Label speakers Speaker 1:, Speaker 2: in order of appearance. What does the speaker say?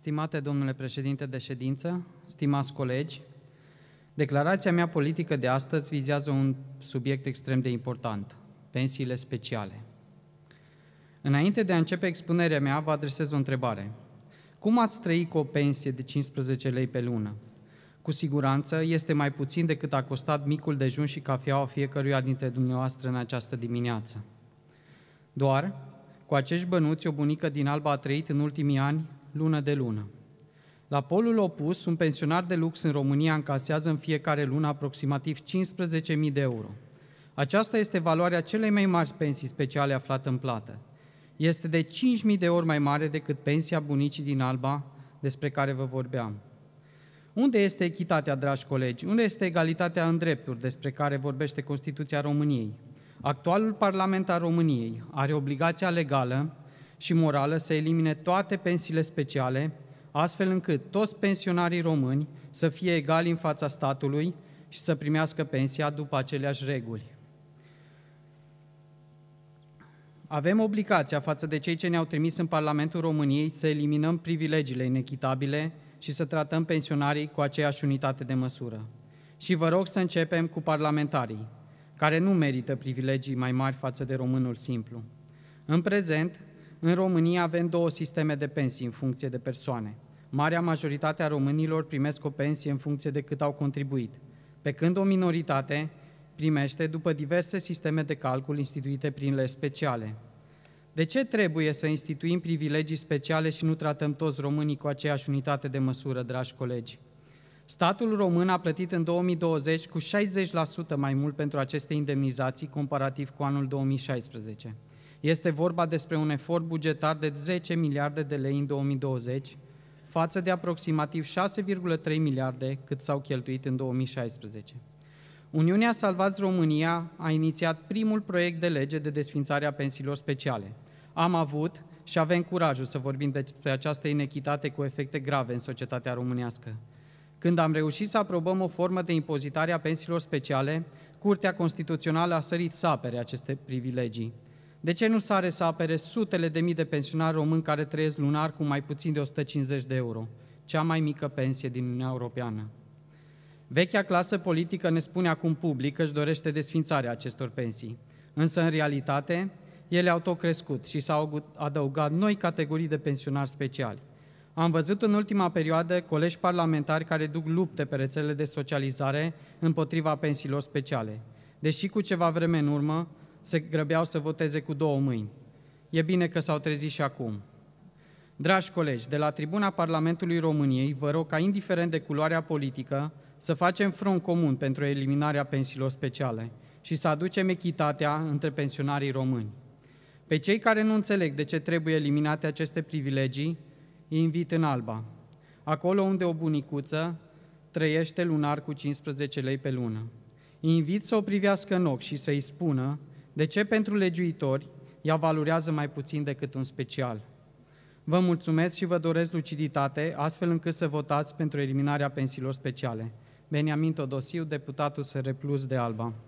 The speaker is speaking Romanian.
Speaker 1: Stimate domnule președinte de ședință, stimați colegi, declarația mea politică de astăzi vizează un subiect extrem de important, pensiile speciale. Înainte de a începe expunerea mea, vă adresez o întrebare. Cum ați trăi cu o pensie de 15 lei pe lună? Cu siguranță este mai puțin decât a costat micul dejun și cafeaua fiecăruia dintre dumneavoastră în această dimineață. Doar, cu acești bănuți, o bunică din Alba a trăit în ultimii ani lună de lună. La polul opus, un pensionar de lux în România încasează în fiecare lună aproximativ 15.000 de euro. Aceasta este valoarea celei mai mari pensii speciale aflată în plată. Este de 5.000 de ori mai mare decât pensia bunicii din Alba, despre care vă vorbeam. Unde este echitatea, dragi colegi? Unde este egalitatea în drepturi despre care vorbește Constituția României? Actualul parlamentar României are obligația legală și morală să elimine toate pensiile speciale, astfel încât toți pensionarii români să fie egali în fața statului și să primească pensia după aceleași reguli. Avem obligația față de cei ce ne-au trimis în Parlamentul României să eliminăm privilegiile inechitabile și să tratăm pensionarii cu aceeași unitate de măsură. Și vă rog să începem cu parlamentarii, care nu merită privilegii mai mari față de românul simplu. În prezent, în România avem două sisteme de pensii în funcție de persoane. Marea majoritate a românilor primesc o pensie în funcție de cât au contribuit, pe când o minoritate primește după diverse sisteme de calcul instituite prin legi speciale. De ce trebuie să instituim privilegii speciale și nu tratăm toți românii cu aceeași unitate de măsură, dragi colegi? Statul român a plătit în 2020 cu 60% mai mult pentru aceste indemnizații comparativ cu anul 2016. Este vorba despre un efort bugetar de 10 miliarde de lei în 2020, față de aproximativ 6,3 miliarde cât s-au cheltuit în 2016. Uniunea Salvați România a inițiat primul proiect de lege de desfințare a pensiilor speciale. Am avut și avem curajul să vorbim despre această inechitate cu efecte grave în societatea românească. Când am reușit să aprobăm o formă de impozitare a pensiilor speciale, Curtea Constituțională a sărit sapere aceste privilegii. De ce nu sare să apere sutele de mii de pensionari români care trăiesc lunar cu mai puțin de 150 de euro, cea mai mică pensie din Uniunea Europeană? Vechea clasă politică ne spune acum public că își dorește desfințarea acestor pensii, însă în realitate ele au tot crescut și s-au adăugat noi categorii de pensionari speciali. Am văzut în ultima perioadă colegi parlamentari care duc lupte pe rețelele de socializare împotriva pensiilor speciale. Deși cu ceva vreme în urmă, se grăbeau să voteze cu două mâini. E bine că s-au trezit și acum. Dragi colegi, de la tribuna Parlamentului României, vă rog ca, indiferent de culoarea politică, să facem front comun pentru eliminarea pensiilor speciale și să aducem echitatea între pensionarii români. Pe cei care nu înțeleg de ce trebuie eliminate aceste privilegii, îi invit în Alba, acolo unde o bunicuță trăiește lunar cu 15 lei pe lună. Îi invit să o privească în ochi și să-i spună de ce pentru legiuitori ea valorează mai puțin decât un special? Vă mulțumesc și vă doresc luciditate, astfel încât să votați pentru eliminarea pensiilor speciale. Beniamin Todosiu, deputatul SR Plus de Alba.